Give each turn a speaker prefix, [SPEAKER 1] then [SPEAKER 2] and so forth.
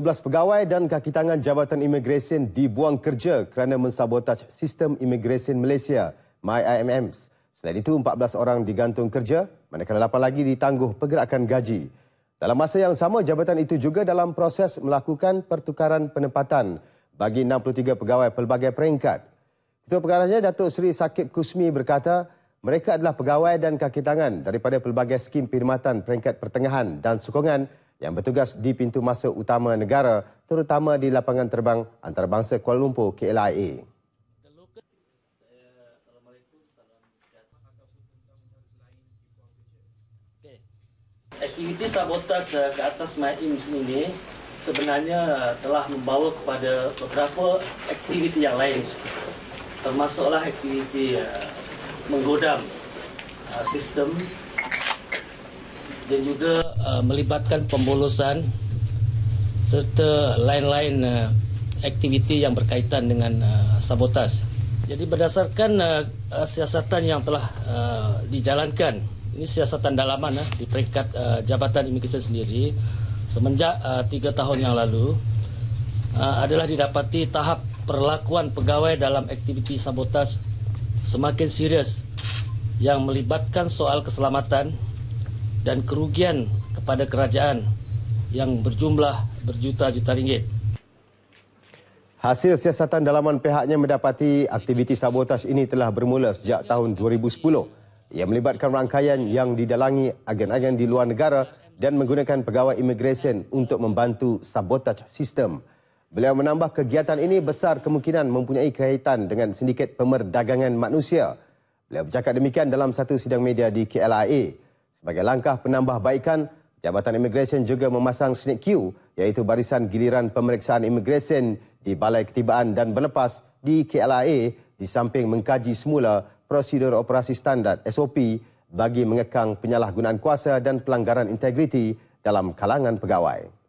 [SPEAKER 1] 12 pegawai dan kaki tangan Jabatan Imigresen dibuang kerja kerana mensabotaj sistem imigresen Malaysia, MyIMMs. Selain itu, 14 orang digantung kerja, manakala 8 lagi ditangguh pergerakan gaji. Dalam masa yang sama, jabatan itu juga dalam proses melakukan pertukaran penempatan bagi 63 pegawai pelbagai peringkat. Ketua pengarahnya, Datuk Seri Sakib Kusmi berkata, mereka adalah pegawai dan kaki tangan daripada pelbagai skim perkhidmatan peringkat pertengahan dan sokongan yang bertugas di pintu masuk utama negara terutama di lapangan terbang antarabangsa Kuala Lumpur KLIA.
[SPEAKER 2] Aktiviti sabotas ke atas MyIMS ini sebenarnya telah membawa kepada beberapa aktiviti yang lain termasuklah aktiviti eh, menggodam eh, sistem dan juga uh, melibatkan pembolosan serta lain-lain uh, aktiviti yang berkaitan dengan uh, sabotas. Jadi berdasarkan uh, siasatan yang telah uh, dijalankan, ini siasatan dalaman uh, di peringkat uh, Jabatan Imigresen sendiri, semenjak uh, tiga tahun yang lalu uh, adalah didapati tahap perlakuan pegawai dalam aktiviti sabotas semakin serius yang melibatkan soal keselamatan dan kerugian kepada kerajaan yang berjumlah berjuta-juta ringgit.
[SPEAKER 1] Hasil siasatan dalaman pihaknya mendapati aktiviti sabotaj ini telah bermula sejak tahun 2010. Ia melibatkan rangkaian yang didalangi agen-agen di luar negara dan menggunakan pegawai imigresen untuk membantu sabotaj sistem. Beliau menambah kegiatan ini besar kemungkinan mempunyai kaitan dengan sindiket pemerdagangan manusia. Beliau bercakap demikian dalam satu sidang media di KLIA. Sebagai langkah penambahbaikan Jabatan imigresen juga memasang snake queue iaitu barisan giliran pemeriksaan imigresen di Balai Ketibaan dan Berlepas di KLIA di samping mengkaji semula prosedur operasi standard SOP bagi mengekang penyalahgunaan kuasa dan pelanggaran integriti dalam kalangan pegawai.